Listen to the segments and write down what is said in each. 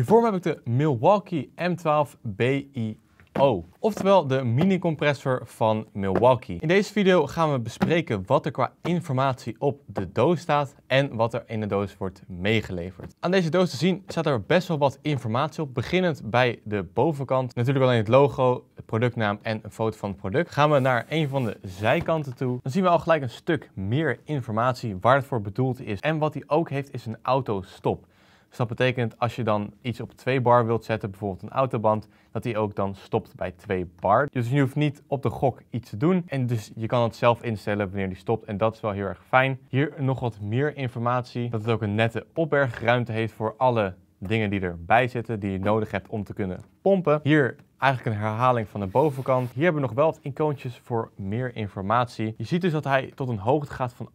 Hiervoor heb ik de Milwaukee M12 BIO, oftewel de mini-compressor van Milwaukee. In deze video gaan we bespreken wat er qua informatie op de doos staat en wat er in de doos wordt meegeleverd. Aan deze doos te zien staat er best wel wat informatie op, beginnend bij de bovenkant. Natuurlijk alleen het logo, de productnaam en een foto van het product. Gaan we naar een van de zijkanten toe, dan zien we al gelijk een stuk meer informatie waar het voor bedoeld is. En wat hij ook heeft is een autostop. Dus dat betekent als je dan iets op 2 bar wilt zetten, bijvoorbeeld een autoband, dat die ook dan stopt bij 2 bar. Dus je hoeft niet op de gok iets te doen. En dus je kan het zelf instellen wanneer die stopt. En dat is wel heel erg fijn. Hier nog wat meer informatie. Dat het ook een nette opbergruimte heeft voor alle dingen die erbij zitten, die je nodig hebt om te kunnen pompen. Hier eigenlijk een herhaling van de bovenkant. Hier hebben we nog wel wat icoontjes voor meer informatie. Je ziet dus dat hij tot een hoogte gaat van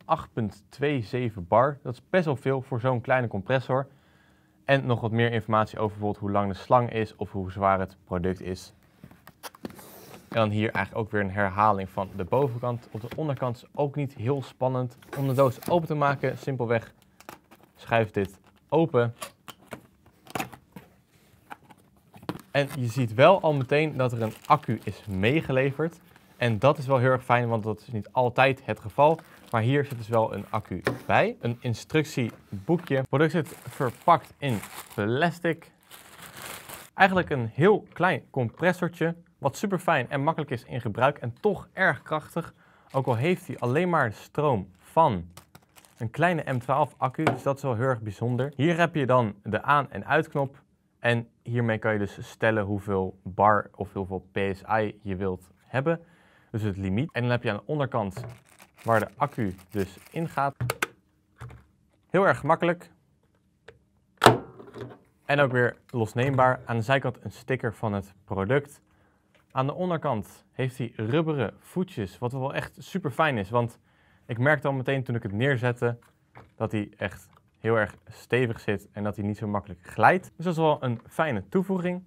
8,27 bar. Dat is best wel veel voor zo'n kleine compressor. En nog wat meer informatie over bijvoorbeeld hoe lang de slang is of hoe zwaar het product is. En dan hier eigenlijk ook weer een herhaling van de bovenkant. Op de onderkant is ook niet heel spannend. Om de doos open te maken, simpelweg schuif dit open. En je ziet wel al meteen dat er een accu is meegeleverd. En dat is wel heel erg fijn, want dat is niet altijd het geval. Maar hier zit dus wel een accu bij. Een instructieboekje. Het product zit verpakt in plastic. Eigenlijk een heel klein compressortje. Wat super fijn en makkelijk is in gebruik en toch erg krachtig. Ook al heeft hij alleen maar stroom van een kleine M12 accu. Dus dat is wel heel erg bijzonder. Hier heb je dan de aan- en uitknop. En hiermee kan je dus stellen hoeveel bar of hoeveel PSI je wilt hebben dus het limiet. En dan heb je aan de onderkant waar de accu dus in gaat. Heel erg gemakkelijk. En ook weer losneembaar. Aan de zijkant een sticker van het product. Aan de onderkant heeft hij rubberen voetjes, wat wel echt super fijn is. Want ik merkte al meteen toen ik het neerzette dat hij echt heel erg stevig zit en dat hij niet zo makkelijk glijdt. Dus dat is wel een fijne toevoeging.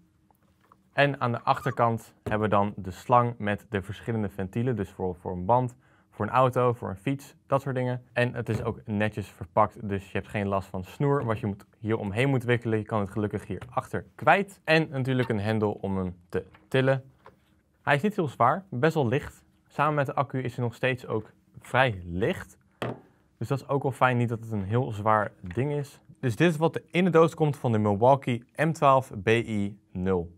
En aan de achterkant hebben we dan de slang met de verschillende ventielen. Dus voor, voor een band, voor een auto, voor een fiets, dat soort dingen. En het is ook netjes verpakt, dus je hebt geen last van snoer wat je moet hier omheen moet wikkelen. Je kan het gelukkig hierachter kwijt. En natuurlijk een hendel om hem te tillen. Hij is niet heel zwaar, best wel licht. Samen met de accu is hij nog steeds ook vrij licht. Dus dat is ook wel fijn, niet dat het een heel zwaar ding is. Dus dit is wat er in de doos komt van de Milwaukee M12 BI 0.